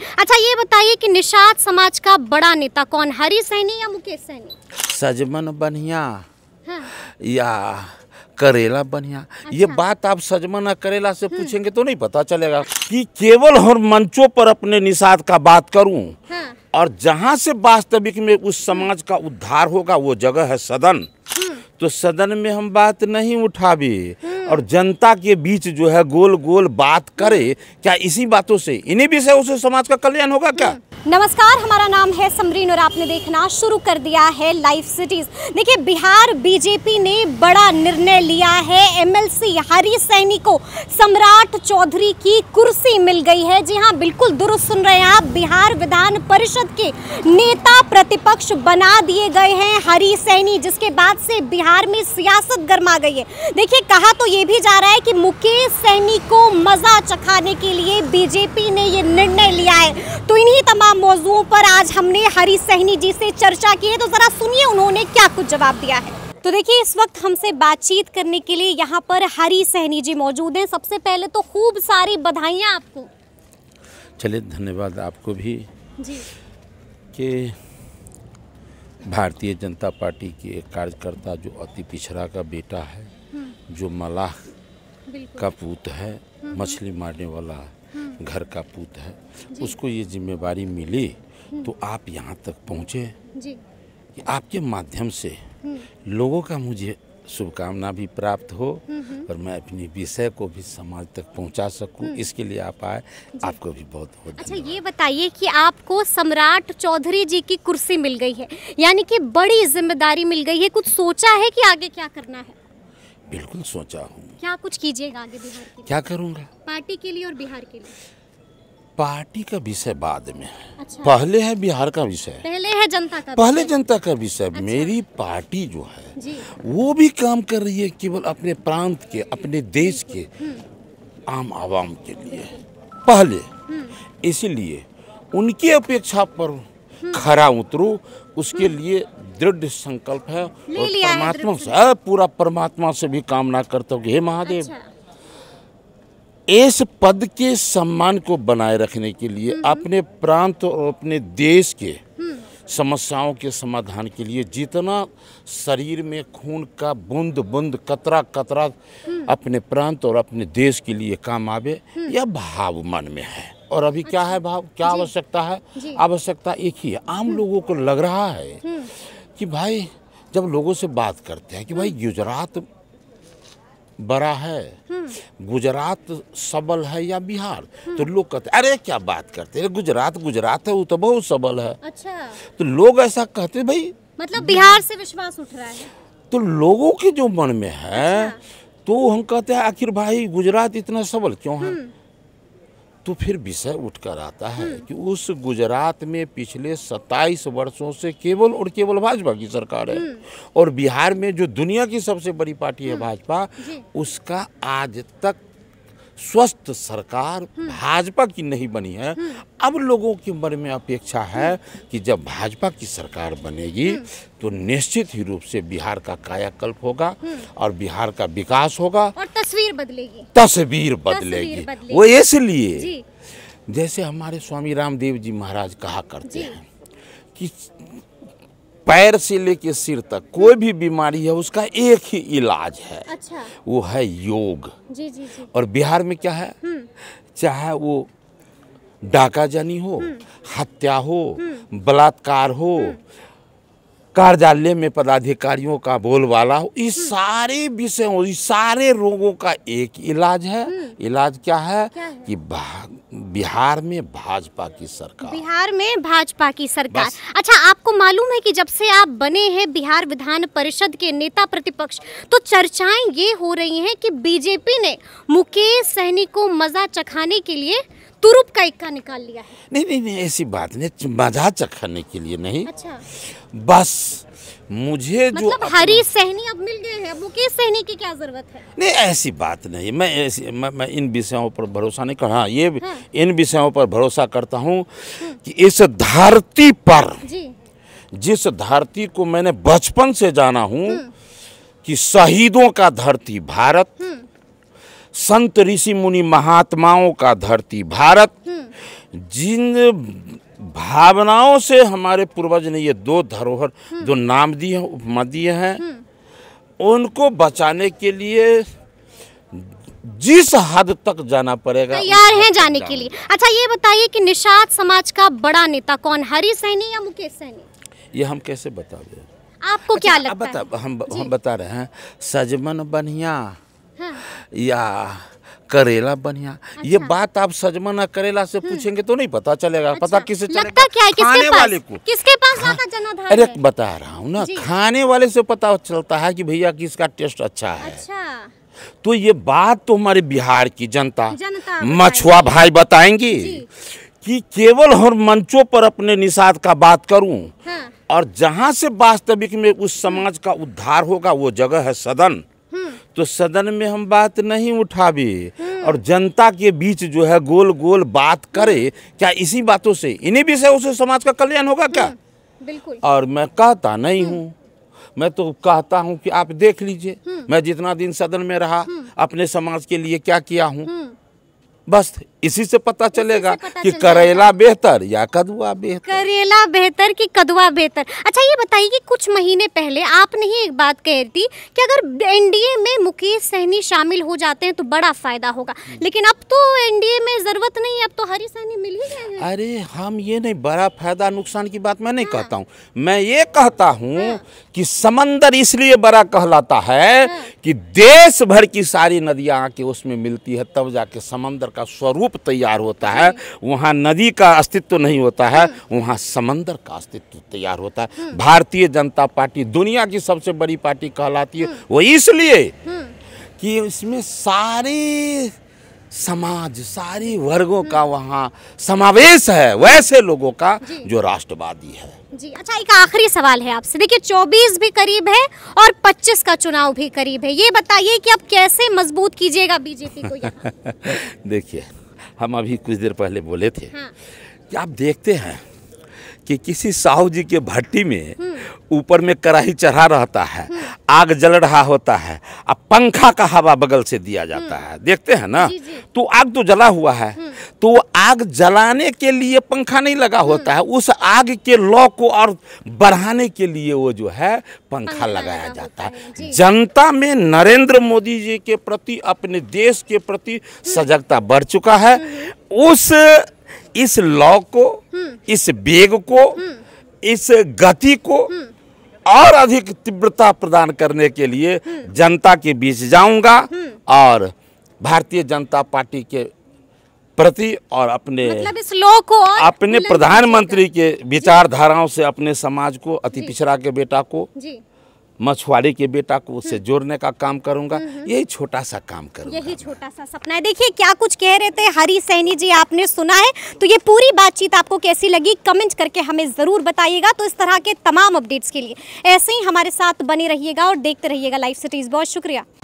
जाएगी अच्छा ये बताइए कि निषाद समाज का बड़ा नेता कौन हरी सैनी या मुकेश सैनी सजमन बनिया हाँ। या करेला बनिया अच्छा। ये बात आप सजमन और करेला से हाँ। पूछेंगे तो नहीं पता चलेगा कि केवल हर मंचों पर अपने निषाद का बात करूं हाँ। और जहां से वास्तविक में उस समाज का उद्धार होगा वो जगह है सदन हाँ। तो सदन में हम बात नहीं उठावे हाँ। और जनता के बीच जो है गोल गोल बात करे क्या इसी बातों से इन्हीं विषयों से समाज का कल्याण होगा क्या नमस्कार हमारा नाम है समरीन और आपने देखना शुरू कर दिया है लाइव सिटीज देखिए बिहार बीजेपी ने बड़ा निर्णय लिया है एमएलसी हरी सैनी को सम्राट चौधरी की कुर्सी मिल गई है जी हाँ बिल्कुल दुरुस्त सुन रहे हैं आप बिहार विधान परिषद के नेता प्रतिपक्ष बना दिए गए हैं हरी सैनी जिसके बाद से बिहार में सियासत गर्मा गई है देखिए कहा तो ये भी जा रहा है कि मुकेश सैनी को मजा चखाने के लिए बीजेपी ने ये निर्णय लिया है तो इन्हीं तमाम तमाम मौजूदों पर आज हमने हरी सहनी जी से चर्चा की है तो ज़रा सुनिए उन्होंने क्या कुछ जवाब दिया है तो देखिए इस वक्त हमसे बातचीत करने के लिए यहाँ पर हरी सहनी जी मौजूद हैं सबसे पहले तो खूब सारी बधाइयाँ आपको चलिए धन्यवाद आपको भी कि भारतीय जनता पार्टी के एक कार्यकर्ता जो अति पिछड़ा का बेटा है हम्म। जो मलाह का पूत है हम्म। मछली मारने वाला घर का पुत है उसको ये जिम्मेवारी मिली हम्म। तो आप यहाँ तक पहुँचे आपके माध्यम से हम्म। लोगों का मुझे शुभकामना भी प्राप्त हो हम्म, और मैं अपनी विषय को भी समाज तक पहुंचा सकूं इसके लिए आप आए आपको भी बहुत बहुत अच्छा ये बताइए कि आपको सम्राट चौधरी जी की कुर्सी मिल गई है यानी कि बड़ी जिम्मेदारी मिल गई है कुछ सोचा है कि आगे क्या करना है बिल्कुल सोचा हूँ क्या आप कुछ कीजिएगा आगे बिहार के क्या करूँगा पार्टी के लिए और बिहार के लिए पार्टी का विषय बाद में है अच्छा। पहले है बिहार का विषय पहले है जनता का पहले जनता का विषय अच्छा। मेरी पार्टी जो है जी। वो भी काम कर रही है केवल अपने प्रांत के अपने देश के हम्म। आम आवाम के लिए पहले हम्म। इसीलिए उनकी अपेक्षा पर हम्म। खरा उतरू उसके लिए दृढ़ संकल्प है और परमात्मा से पूरा परमात्मा से भी कामना करता हूँ हे महादेव अच्छा। इस पद के सम्मान को बनाए रखने के लिए हम्म। अपने प्रांत और अपने देश के हम्म। समस्याओं के समाधान के लिए जितना शरीर में खून का बूंद बूंद कतरा कतरा हम्म। अपने प्रांत और अपने देश के लिए काम आवे यह भाव मन में है और अभी अच्छा। क्या है भाव क्या आवश्यकता है आवश्यकता एक ही है आम लोगों को लग रहा है कि भाई जब लोगों से बात करते हैं कि भाई हम्म। गुजरात बड़ा है हम्म। गुजरात सबल है या बिहार तो हम्म। लोग कहते अरे क्या बात करते हैं गुजरात गुजरात है वो तो बहुत सबल है अच्छा तो लोग ऐसा कहते भाई मतलब बिहार से विश्वास उठ रहा है तो लोगों के जो मन में है अच्छा। तो हम कहते हैं आखिर भाई गुजरात इतना सबल क्यों है तो फिर विषय उठकर आता है हम्म। कि उस गुजरात में पिछले 27 वर्षों से केवल और केवल भाजपा की सरकार है हम्म। और बिहार में जो दुनिया की सबसे बड़ी पार्टी है हम्म। भाजपा उसका आज तक स्वस्थ सरकार हम्म। भाजपा की नहीं बनी है हम्म। अब लोगों के मन में अपेक्षा है कि जब भाजपा की सरकार बनेगी हम्म। तो निश्चित ही रूप से बिहार का कायाकल्प होगा और बिहार का विकास होगा और तस्वीर बदलेगी तस्वीर बदलेगी वो इसलिए जैसे हमारे स्वामी रामदेव जी महाराज कहा करते हैं कि पैर से लेके सिर तक कोई भी बीमारी है उसका एक ही इलाज है अच्छा। वो है योग जी, जी, जी। और बिहार में क्या है हम्म। चाहे वो डाका जानी हो हम्म। हत्या हो हम्म। बलात्कार हो कार्यालय में पदाधिकारियों का बोलबाला हो इस हम्म। सारे विषयों इस सारे रोगों का एक इलाज है हम्म। इलाज क्या है, क्या है? कि बिहार में भाजपा की सरकार बिहार में भाजपा की सरकार अच्छा आपको मालूम है कि जब से आप बने हैं बिहार विधान परिषद के नेता प्रतिपक्ष तो चर्चाएं ये हो रही हैं कि बीजेपी ने मुकेश सहनी को मजा चखाने के लिए तुरुप का इक्का निकाल लिया है नहीं नहीं नहीं ऐसी बात नहीं मजा चखाने के लिए नहीं अच्छा बस मुझे मतलब जो मतलब हरी सहनी अब मिल गए हैं मुकेश सहनी की क्या जरूरत है नहीं ऐसी बात नहीं मैं ऐसी मैं, मैं इन विषयों पर भरोसा नहीं कर हाँ ये हाँ। इन विषयों पर भरोसा करता हूँ हाँ। कि इस धरती पर जी। जिस धरती को मैंने बचपन से जाना हूँ हाँ। कि शहीदों का धरती भारत हाँ। संत ऋषि मुनि महात्माओं का धरती भारत हम्म। जिन भावनाओं से हमारे पूर्वज ने ये दो धरोहर हम्म। जो नाम दिए उपमा दिए हैं हम्म। उनको बचाने के लिए जिस हद तक जाना पड़ेगा तैयार हैं जाने के लिए अच्छा ये बताइए कि निषाद समाज का बड़ा नेता कौन हरी सैनी या मुकेश सैनी ये हम कैसे बतावे आपको अच्छा, क्या लगता बता, है हम हम बता रहे हैं सजमन बनिया या करेला बढ़िया अच्छा। ये बात आप सजमन करेला से हम्म। पूछेंगे तो नहीं पता चलेगा अच्छा। पता किसे लगता चलेगा? क्या है? खाने किसके वाले को किसके पास हाँ। जनाधार अरे बता रहा हूँ ना खाने वाले से पता चलता है कि भैया किसका टेस्ट अच्छा है अच्छा। तो ये बात तो हमारे बिहार की जनता, मछुआ भाई बताएंगे कि केवल हम मंचों पर अपने निषाद का बात करूं हाँ। और जहां से वास्तविक में उस समाज का उद्धार होगा वो जगह है सदन तो सदन में हम बात नहीं उठावे हम्म। और जनता के बीच जो है गोल गोल बात करे हम्म। क्या इसी बातों से इन्हीं विषयों से समाज का कल्याण होगा क्या हम्म, बिल्कुल और मैं कहता नहीं हूँ मैं तो कहता हूँ कि आप देख लीजिए मैं जितना दिन सदन में रहा अपने समाज के लिए क्या किया हूँ बस इसी से पता चलेगा पता कि करेला बेहतर या कदुआ बेहतर करेला बेहतर कि कदुआ बेहतर अच्छा ये बताइए कि कुछ महीने पहले आपने ही एक बात कह थी कि अगर एनडीए में मुकेश सहनी शामिल हो जाते हैं तो बड़ा फायदा होगा लेकिन अब तो एनडीए में जरूरत नहीं अब तो हरी सहनी मिल ही अरे हम ये नहीं बड़ा फायदा नुकसान की बात मैं नहीं हाँ। कहता हूँ मैं ये कहता हूँ हाँ। कि समंदर इसलिए बड़ा कहलाता है हाँ। कि देश भर की सारी नदियाँ आके उसमें मिलती है तब जाके समंदर का स्वरूप द्वीप तैयार होता है वहाँ नदी का अस्तित्व नहीं होता है हम्म। वहाँ समंदर का अस्तित्व तैयार होता है भारतीय जनता पार्टी दुनिया की सबसे बड़ी पार्टी कहलाती है हम्म। वो इसलिए हम्म। कि इसमें सारे समाज सारे वर्गों का वहाँ समावेश है वैसे लोगों का जो राष्ट्रवादी है जी अच्छा एक आखिरी सवाल है आपसे देखिए 24 भी करीब है और 25 का चुनाव भी करीब है ये बताइए कि आप कैसे मजबूत कीजिएगा बीजेपी को देखिए हम अभी कुछ देर पहले बोले थे हाँ। कि आप देखते हैं कि किसी साहू जी के भट्टी में हाँ। ऊपर में कढ़ाई चढ़ा रहता है हाँ। आग जल रहा होता है अब पंखा का हवा बगल से दिया जाता हाँ। है देखते हैं ना तो आग तो जला हुआ है तो आग जलाने के लिए पंखा नहीं लगा होता है उस आग के लॉ को और बढ़ाने के लिए वो जो है पंखा लगाया जाता है जनता में नरेंद्र मोदी जी के प्रति अपने देश के प्रति सजगता बढ़ चुका है उस इस लॉ को इस बेग को इस गति को और अधिक तीव्रता प्रदान करने के लिए जनता के बीच जाऊंगा और भारतीय जनता पार्टी के प्रति और अपने मतलब इस लॉ को अपने प्रधानमंत्री के विचारधाराओं से अपने समाज को अति पिछड़ा के बेटा को मछुआरे के बेटा को उससे हम्म। जोड़ने का काम करूंगा हम्म, हम्म। यही छोटा सा काम करूंगा यही छोटा सा सपना है देखिए क्या कुछ कह रहे थे हरी सैनी जी आपने सुना है तो ये पूरी बातचीत आपको कैसी लगी कमेंट करके हमें ज़रूर बताइएगा तो इस तरह के तमाम अपडेट्स के लिए ऐसे ही हमारे साथ बने रहिएगा और देखते रहिएगा लाइव सिटीज़ बहुत शुक्रिया